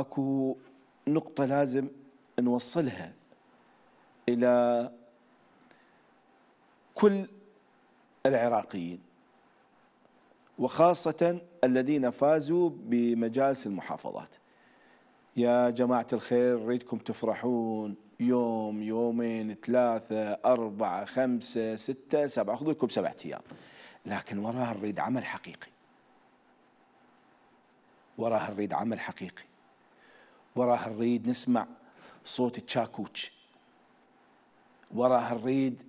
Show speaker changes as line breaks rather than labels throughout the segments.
اكو نقطة لازم نوصلها الى كل العراقيين وخاصة الذين فازوا بمجالس المحافظات يا جماعة الخير ريدكم تفرحون يوم يومين ثلاثة أربعة خمسة ستة سبعة خذوا لكم سبعة أيام لكن وراها نريد عمل حقيقي وراها نريد عمل حقيقي وراها نريد نسمع صوت التشاكوش وراها نريد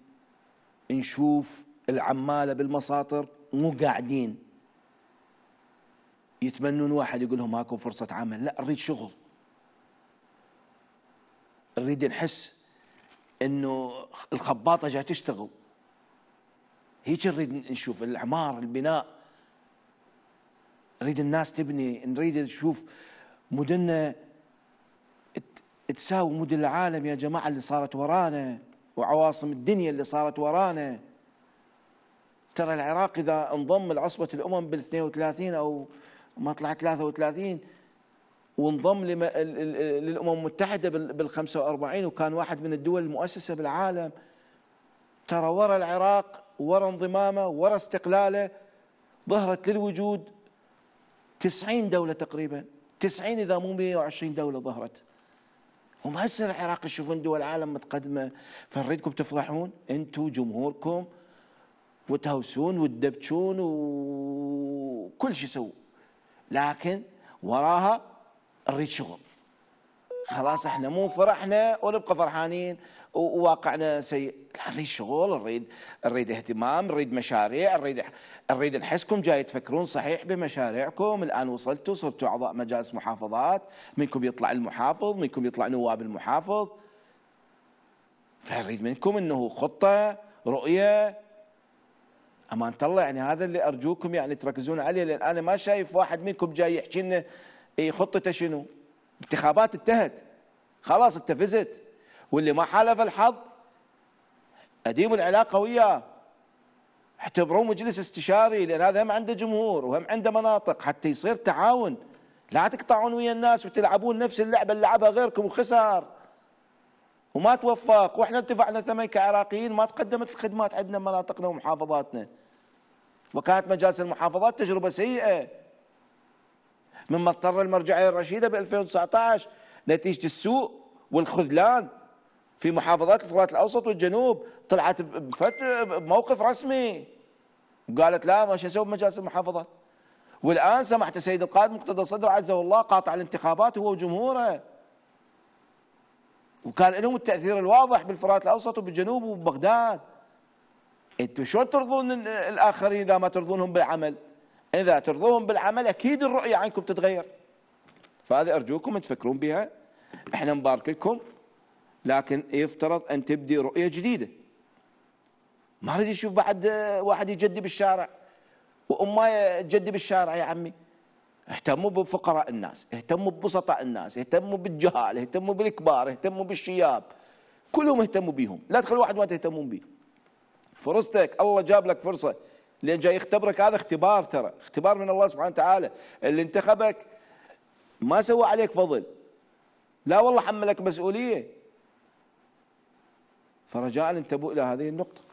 نشوف العمالة بالمساطر مو قاعدين يتمنون واحد يقول لهم هاكم فرصة عمل لا نريد شغل نريد نحس انه الخباطة جاي تشتغل هيك نريد نشوف الإعمار البناء نريد الناس تبني نريد نشوف مدننا تساوي مدن العالم يا جماعة اللي صارت ورانا وعواصم الدنيا اللي صارت ورانا ترى العراق إذا انضم لعصبة الأمم بال 32 أو ما طلع 33 وانضم للأمم المتحدة بال 45 وكان واحد من الدول المؤسسة بالعالم ترى ورا العراق ورا انضمامه ورا استقلاله ظهرت للوجود 90 دولة تقريبا 90 إذا مو 120 دولة ظهرت هم هسه العراق يشوفون دول العالم متقدمه فنريدكم تفرحون انتم جمهوركم وتهوسون وتدبشون وكل شيء سووا لكن وراها نريد شغل خلاص احنا مو فرحنا ونبقى فرحانين وواقعنا سيء نريد شغل نريد نريد اهتمام نريد مشاريع نريد نريد نحسكم جاي تفكرون صحيح بمشاريعكم الان وصلتوا صرتوا اعضاء مجالس محافظات منكم يطلع المحافظ منكم يطلع نواب المحافظ فنريد منكم انه خطه رؤيه امانه الله يعني هذا اللي ارجوكم يعني تركزون عليه لان انا ما شايف واحد منكم جاي يحكي لنا إيه، خطته شنو انتخابات انتهت خلاص انت فزت واللي ما حالف الحظ اديم العلاقه وياه اعتبروه مجلس استشاري لان هذا هم عنده جمهور وهم عنده مناطق حتى يصير تعاون لا تقطعون ويا الناس وتلعبون نفس اللعبه اللي لعبها غيركم وخسر وما توفق واحنا ارتفعنا ثمن كعراقيين ما تقدمت الخدمات عندنا مناطقنا ومحافظاتنا وكانت مجالس المحافظات تجربه سيئه مما اضطر المرجعيه الرشيده ب 2019 نتيجه السوء والخذلان في محافظات الفرات الاوسط والجنوب طلعت بموقف رسمي قالت لا ما اسوي بمجالس المحافظات والان سمحت السيد القائد مقتدى الصدر عزه الله قاطع الانتخابات هو وجمهوره وكان لهم التاثير الواضح بالفرات الاوسط وبالجنوب وبغداد انتم شلون ترضون الاخرين اذا ما ترضونهم بالعمل؟ إذا ترضوهم بالعمل أكيد الرؤية عنكم تتغير فهذا أرجوكم تفكرون بها احنا نبارك لكم لكن يفترض أن تبدي رؤية جديدة ما أريد يشوف بعد واحد يجدي بالشارع وأمه تجدي بالشارع يا عمي اهتموا بفقراء الناس اهتموا ببسطاء الناس اهتموا بالجهال اهتموا بالكبار اهتموا بالشياب كلهم اهتموا بيهم لا تخلوا واحد ما تهتمون به فرصتك الله جاب لك فرصه لان جاي يختبرك هذا اختبار ترى اختبار من الله سبحانه وتعالى اللي انتخبك ما سوى عليك فضل لا والله حملك مسؤوليه فرجاء انتبهوا الى هذه النقطه